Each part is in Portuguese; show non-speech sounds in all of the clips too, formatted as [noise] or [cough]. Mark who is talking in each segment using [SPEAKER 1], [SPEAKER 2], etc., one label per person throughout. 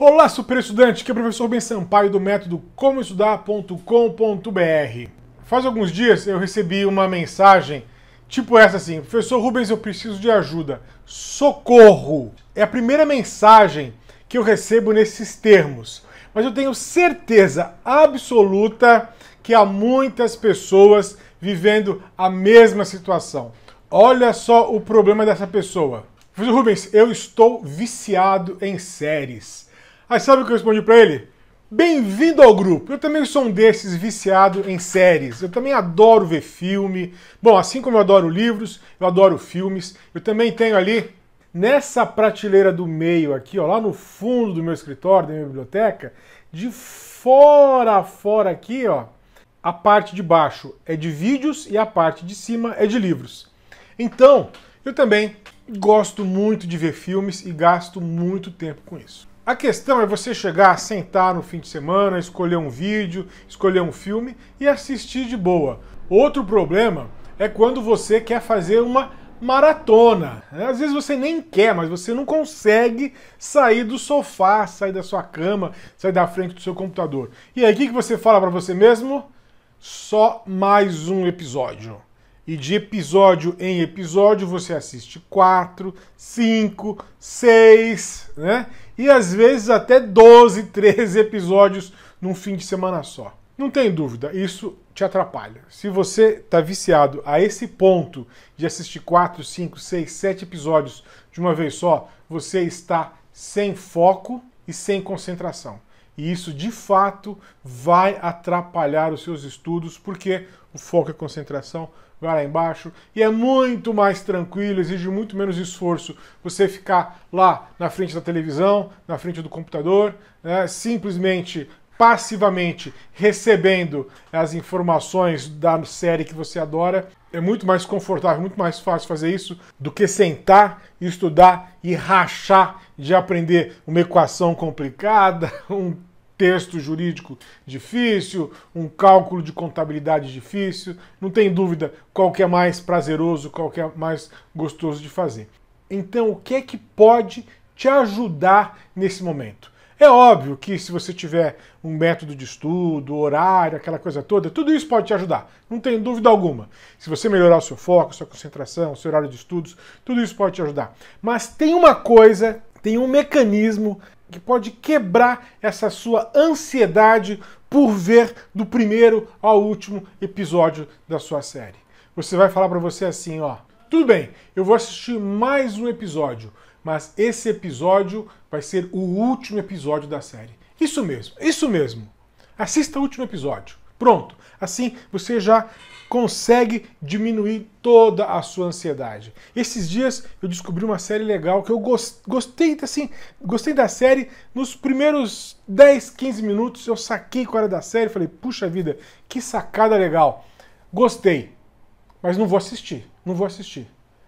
[SPEAKER 1] Olá, super estudante, que é o professor Ben Sampaio do método comoestudar.com.br. Faz alguns dias eu recebi uma mensagem tipo essa assim: "Professor Rubens, eu preciso de ajuda. Socorro!". É a primeira mensagem que eu recebo nesses termos. Mas eu tenho certeza absoluta que há muitas pessoas vivendo a mesma situação. Olha só o problema dessa pessoa. Professor Rubens, eu estou viciado em séries Aí sabe o que eu respondi para ele? Bem-vindo ao grupo! Eu também sou um desses viciado em séries. Eu também adoro ver filme. Bom, assim como eu adoro livros, eu adoro filmes. Eu também tenho ali, nessa prateleira do meio aqui, ó, lá no fundo do meu escritório, da minha biblioteca, de fora a fora aqui, ó, a parte de baixo é de vídeos e a parte de cima é de livros. Então, eu também gosto muito de ver filmes e gasto muito tempo com isso. A questão é você chegar, sentar no fim de semana, escolher um vídeo, escolher um filme e assistir de boa. Outro problema é quando você quer fazer uma maratona. É, às vezes você nem quer, mas você não consegue sair do sofá, sair da sua cama, sair da frente do seu computador. E aí o que você fala para você mesmo? Só mais um episódio. E de episódio em episódio você assiste quatro, cinco, seis, né? E às vezes até 12, 13 [laughs] episódios num fim de semana só. Não tem dúvida, isso te atrapalha. Se você está viciado a esse ponto de assistir 4, 5, 6, 7 episódios de uma vez só, você está sem foco e sem concentração e isso de fato vai atrapalhar os seus estudos, porque o foco e é a concentração vai lá embaixo e é muito mais tranquilo, exige muito menos esforço você ficar lá na frente da televisão, na frente do computador, né, simplesmente passivamente recebendo as informações da série que você adora. É muito mais confortável, muito mais fácil fazer isso do que sentar, estudar e rachar de aprender uma equação complicada, [laughs] um texto jurídico difícil, um cálculo de contabilidade difícil. Não tem dúvida qual que é mais prazeroso, qual que é mais gostoso de fazer. Então, o que é que pode te ajudar nesse momento? É óbvio que se você tiver um método de estudo, horário, aquela coisa toda, tudo isso pode te ajudar, não tem dúvida alguma. Se você melhorar o seu foco, sua concentração, seu horário de estudos, tudo isso pode te ajudar. Mas tem uma coisa, tem um mecanismo que pode quebrar essa sua ansiedade por ver do primeiro ao último episódio da sua série. Você vai falar para você assim, ó, tudo bem, eu vou assistir mais um episódio, mas esse episódio vai ser o último episódio da série. Isso mesmo, isso mesmo. Assista o último episódio. Pronto. Assim você já consegue diminuir toda a sua ansiedade. Esses dias eu descobri uma série legal que eu gostei, assim, gostei da série. Nos primeiros 10, 15 minutos eu saquei qual era da série, falei: "Puxa vida, que sacada legal". Gostei. Mas não vou assistir, não vou assistir.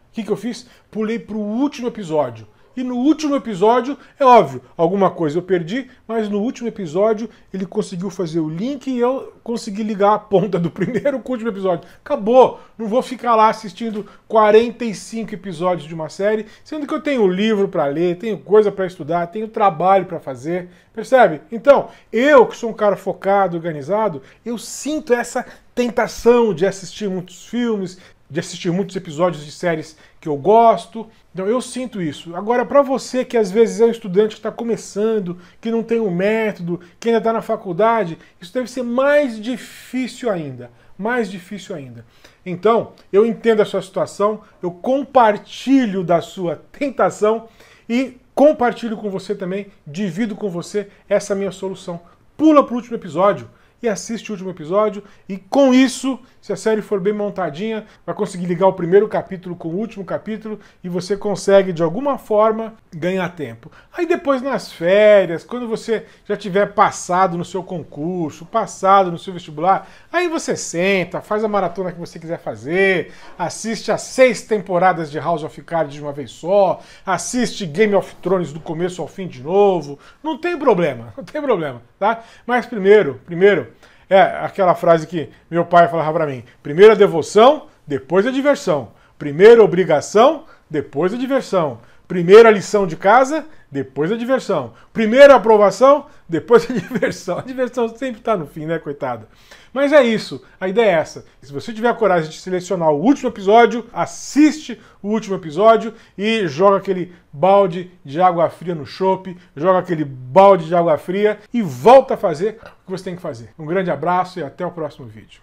[SPEAKER 1] O que, que eu fiz? Pulei para o último episódio. E no último episódio, é óbvio, alguma coisa eu perdi, mas no último episódio ele conseguiu fazer o link e eu consegui ligar a ponta do [laughs] primeiro com o último episódio. Acabou! Não vou ficar lá assistindo 45 episódios de uma série, sendo que eu tenho livro para ler, tenho coisa para estudar, tenho trabalho para fazer, percebe? Então, eu que sou um cara focado, organizado, eu sinto essa tentação de assistir muitos filmes, de assistir muitos episódios de séries que eu gosto. Então eu sinto isso. Agora, para você que às vezes é um estudante que está começando, que não tem o um método, que ainda está na faculdade, isso deve ser mais difícil ainda. Mais difícil ainda. Então, eu entendo a sua situação, eu compartilho da sua tentação e compartilho com você também, divido com você essa minha solução. Pula para o último episódio e assiste o último episódio. E com isso, se a série for bem montadinha, vai conseguir ligar o primeiro capítulo com o último capítulo e você consegue, de alguma forma, ganhar tempo. Aí depois, nas férias, quando você já tiver passado no seu concurso, passado no seu vestibular, aí você senta, faz a maratona que você quiser fazer, assiste as seis temporadas de House of Cards de uma vez só, assiste Game of Thrones do começo ao fim de novo. Não tem problema, [laughs] não tem problema, tá? Mas primeiro, primeiro, é aquela frase que meu pai falava para mim: primeiro a devoção, depois a diversão. Primeiro a obrigação, depois a diversão. Primeiro a lição de casa, depois a diversão. Primeiro a aprovação, depois a [laughs] diversão. A diversão sempre está no fim, né, coitada? Mas é isso, a ideia é essa. Se você tiver a coragem de selecionar o último episódio, assiste o último episódio e joga aquele balde de água fria no chope, joga aquele balde de água fria e volta a fazer o que você tem que fazer. Um grande abraço e até o próximo vídeo.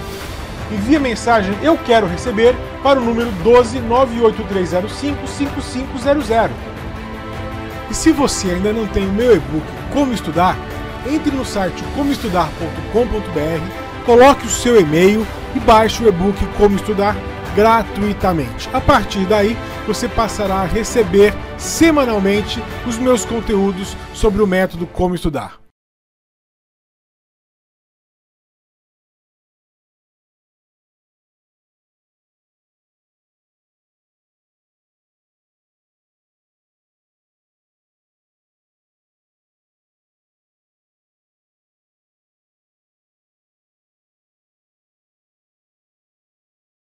[SPEAKER 1] envie a mensagem Eu Quero Receber para o número 12 5500. E se você ainda não tem o meu e-book Como Estudar, entre no site comoestudar.com.br, coloque o seu e-mail e baixe o e-book Como Estudar gratuitamente. A partir daí, você passará a receber semanalmente os meus conteúdos sobre o método Como Estudar.